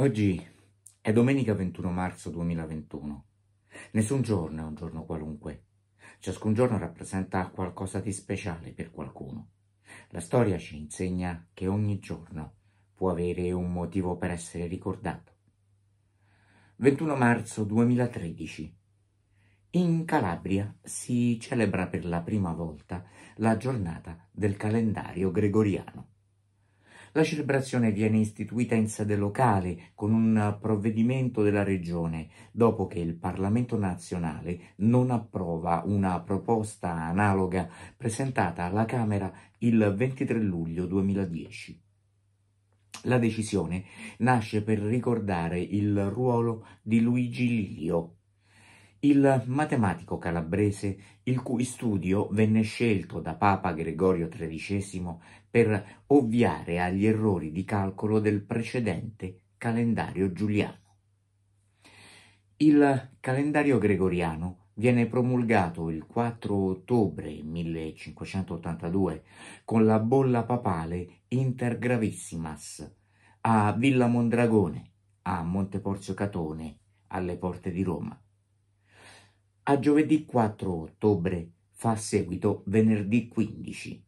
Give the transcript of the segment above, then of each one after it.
Oggi è domenica 21 marzo 2021. Nessun giorno è un giorno qualunque. Ciascun giorno rappresenta qualcosa di speciale per qualcuno. La storia ci insegna che ogni giorno può avere un motivo per essere ricordato. 21 marzo 2013. In Calabria si celebra per la prima volta la giornata del calendario gregoriano. La celebrazione viene istituita in sede locale con un provvedimento della Regione, dopo che il Parlamento nazionale non approva una proposta analoga presentata alla Camera il 23 luglio 2010. La decisione nasce per ricordare il ruolo di Luigi Lilio, il matematico calabrese il cui studio venne scelto da Papa Gregorio XIII per ovviare agli errori di calcolo del precedente calendario giuliano. Il calendario gregoriano viene promulgato il 4 ottobre 1582 con la bolla papale Inter Gravissimas a Villa Mondragone, a Monteporzio Catone, alle porte di Roma a giovedì 4 ottobre fa seguito venerdì 15,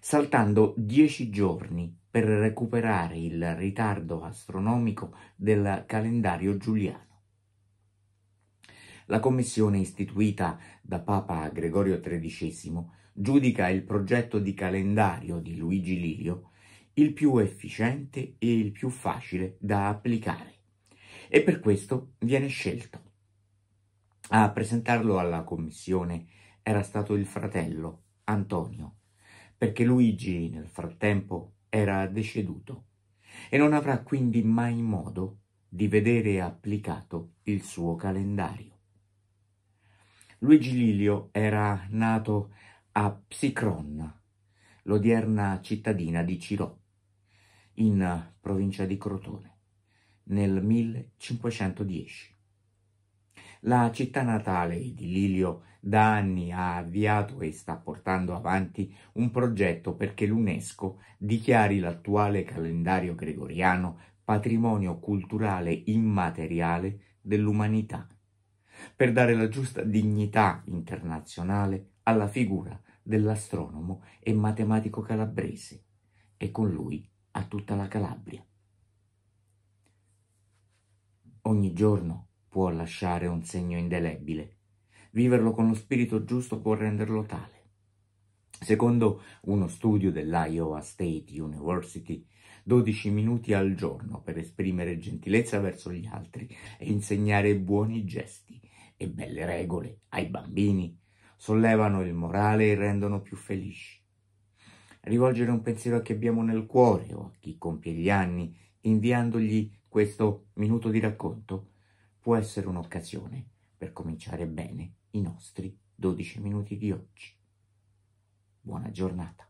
saltando 10 giorni per recuperare il ritardo astronomico del calendario giuliano. La commissione istituita da Papa Gregorio XIII giudica il progetto di calendario di Luigi Lirio il più efficiente e il più facile da applicare e per questo viene scelto. A presentarlo alla commissione era stato il fratello, Antonio, perché Luigi nel frattempo era deceduto e non avrà quindi mai modo di vedere applicato il suo calendario. Luigi Lilio era nato a Psicron, l'odierna cittadina di Cirò, in provincia di Crotone, nel 1510. La città natale di Lilio da anni ha avviato e sta portando avanti un progetto perché l'UNESCO dichiari l'attuale calendario gregoriano patrimonio culturale immateriale dell'umanità, per dare la giusta dignità internazionale alla figura dell'astronomo e matematico calabrese e con lui a tutta la Calabria. Ogni giorno può lasciare un segno indelebile. Viverlo con lo spirito giusto può renderlo tale. Secondo uno studio dell'Iowa State University, 12 minuti al giorno per esprimere gentilezza verso gli altri e insegnare buoni gesti e belle regole ai bambini sollevano il morale e rendono più felici. Rivolgere un pensiero a chi abbiamo nel cuore o a chi compie gli anni, inviandogli questo minuto di racconto, può essere un'occasione per cominciare bene i nostri 12 minuti di oggi. Buona giornata.